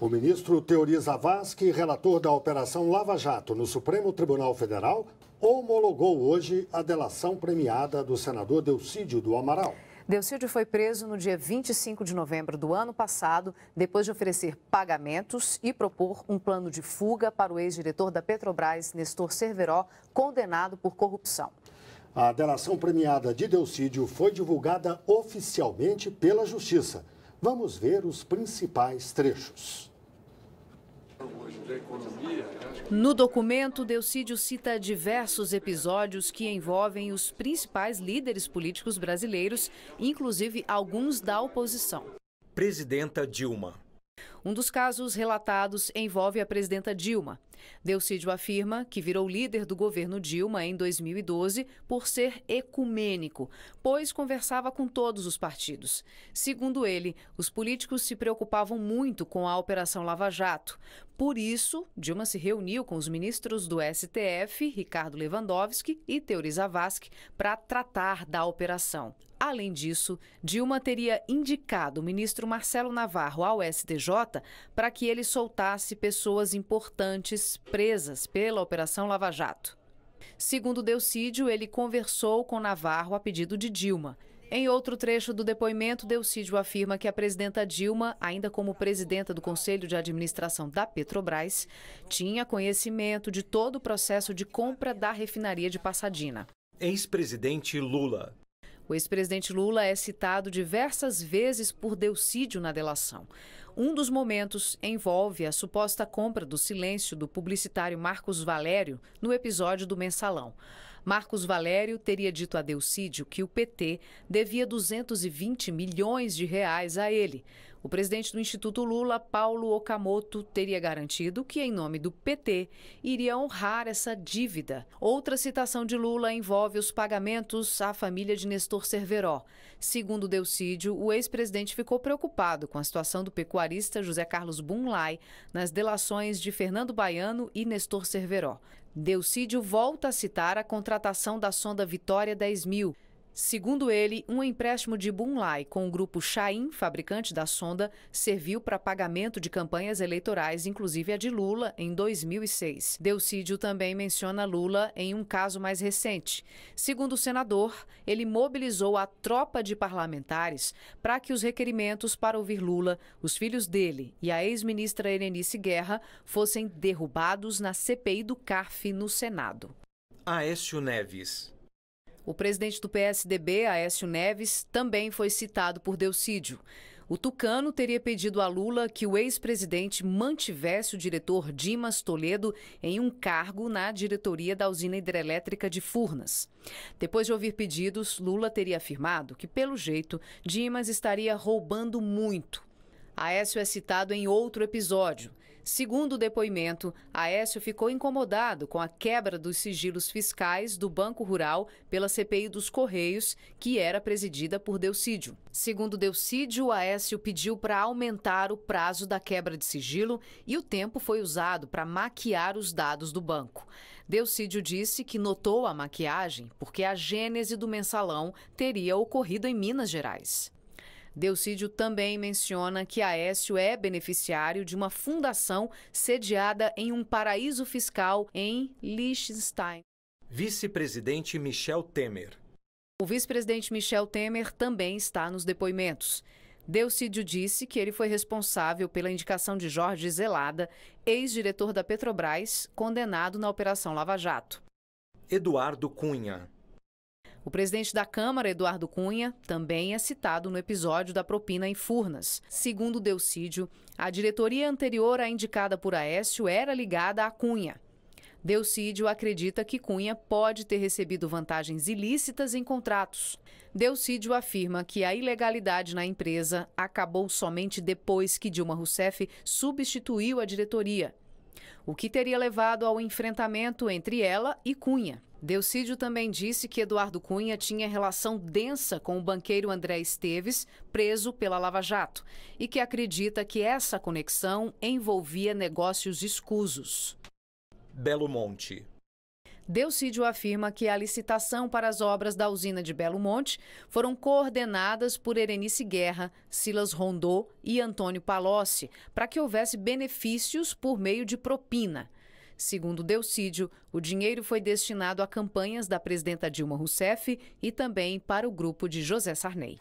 O ministro Teori Zavascki, relator da Operação Lava Jato no Supremo Tribunal Federal, homologou hoje a delação premiada do senador Delcídio do Amaral. Delcídio foi preso no dia 25 de novembro do ano passado, depois de oferecer pagamentos e propor um plano de fuga para o ex-diretor da Petrobras, Nestor Cerveró, condenado por corrupção. A delação premiada de Delcídio foi divulgada oficialmente pela Justiça. Vamos ver os principais trechos. No documento, Delcídio cita diversos episódios que envolvem os principais líderes políticos brasileiros, inclusive alguns da oposição. Presidenta Dilma. Um dos casos relatados envolve a presidenta Dilma. Delcídio afirma que virou líder do governo Dilma em 2012 por ser ecumênico, pois conversava com todos os partidos. Segundo ele, os políticos se preocupavam muito com a Operação Lava Jato. Por isso, Dilma se reuniu com os ministros do STF, Ricardo Lewandowski e Teori Zavascki, para tratar da operação. Além disso, Dilma teria indicado o ministro Marcelo Navarro ao STJ para que ele soltasse pessoas importantes presas pela Operação Lava Jato. Segundo Delcídio, ele conversou com Navarro a pedido de Dilma. Em outro trecho do depoimento, Delcídio afirma que a presidenta Dilma, ainda como presidenta do Conselho de Administração da Petrobras, tinha conhecimento de todo o processo de compra da refinaria de Passadina. Ex-presidente Lula o ex-presidente Lula é citado diversas vezes por Delcídio na delação. Um dos momentos envolve a suposta compra do silêncio do publicitário Marcos Valério no episódio do Mensalão. Marcos Valério teria dito a Delcídio que o PT devia 220 milhões de reais a ele. O presidente do Instituto Lula, Paulo Okamoto, teria garantido que, em nome do PT, iria honrar essa dívida. Outra citação de Lula envolve os pagamentos à família de Nestor Cerveró. Segundo Delcídio, o ex-presidente ficou preocupado com a situação do pecuarista José Carlos Bunlai nas delações de Fernando Baiano e Nestor Cerveró. Delcídio volta a citar a contratação da sonda Vitória 10 mil Segundo ele, um empréstimo de Bunlai com o grupo Chain, fabricante da sonda, serviu para pagamento de campanhas eleitorais, inclusive a de Lula, em 2006. Delcídio também menciona Lula em um caso mais recente. Segundo o senador, ele mobilizou a tropa de parlamentares para que os requerimentos para ouvir Lula, os filhos dele e a ex-ministra Erenice Guerra fossem derrubados na CPI do CARF no Senado. Aécio Neves o presidente do PSDB, Aécio Neves, também foi citado por Delcídio. O Tucano teria pedido a Lula que o ex-presidente mantivesse o diretor Dimas Toledo em um cargo na diretoria da usina hidrelétrica de Furnas. Depois de ouvir pedidos, Lula teria afirmado que, pelo jeito, Dimas estaria roubando muito Aécio é citado em outro episódio. Segundo o depoimento, Aécio ficou incomodado com a quebra dos sigilos fiscais do Banco Rural pela CPI dos Correios, que era presidida por Delcídio. Segundo Delcídio, Aécio pediu para aumentar o prazo da quebra de sigilo e o tempo foi usado para maquiar os dados do banco. Delcídio disse que notou a maquiagem porque a gênese do mensalão teria ocorrido em Minas Gerais. Delcídio também menciona que Aécio é beneficiário de uma fundação sediada em um paraíso fiscal em Liechtenstein. Vice-presidente Michel Temer. O vice-presidente Michel Temer também está nos depoimentos. Delcídio disse que ele foi responsável pela indicação de Jorge Zelada, ex-diretor da Petrobras, condenado na Operação Lava Jato. Eduardo Cunha. O presidente da Câmara, Eduardo Cunha, também é citado no episódio da propina em Furnas. Segundo Delcídio, a diretoria anterior à indicada por Aécio era ligada a Cunha. Delcídio acredita que Cunha pode ter recebido vantagens ilícitas em contratos. Delcídio afirma que a ilegalidade na empresa acabou somente depois que Dilma Rousseff substituiu a diretoria, o que teria levado ao enfrentamento entre ela e Cunha. Delcídio também disse que Eduardo Cunha tinha relação densa com o banqueiro André Esteves, preso pela Lava Jato, e que acredita que essa conexão envolvia negócios escusos. Belo Monte. Delcídio afirma que a licitação para as obras da usina de Belo Monte foram coordenadas por Erenice Guerra, Silas Rondô e Antônio Palocci, para que houvesse benefícios por meio de propina. Segundo Delcídio, o dinheiro foi destinado a campanhas da presidenta Dilma Rousseff e também para o grupo de José Sarney.